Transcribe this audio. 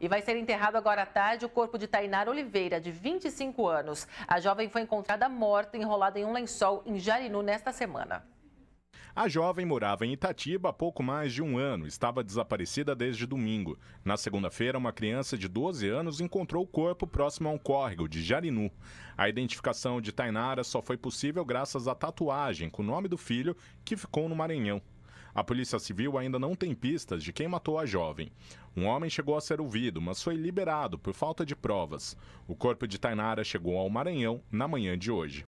E vai ser enterrado agora à tarde o corpo de Tainara Oliveira, de 25 anos. A jovem foi encontrada morta, enrolada em um lençol em Jarinu nesta semana. A jovem morava em Itatiba há pouco mais de um ano, estava desaparecida desde domingo. Na segunda-feira, uma criança de 12 anos encontrou o corpo próximo a um córrego de Jarinu. A identificação de Tainara só foi possível graças à tatuagem com o nome do filho, que ficou no Maranhão. A Polícia Civil ainda não tem pistas de quem matou a jovem. Um homem chegou a ser ouvido, mas foi liberado por falta de provas. O corpo de Tainara chegou ao Maranhão na manhã de hoje.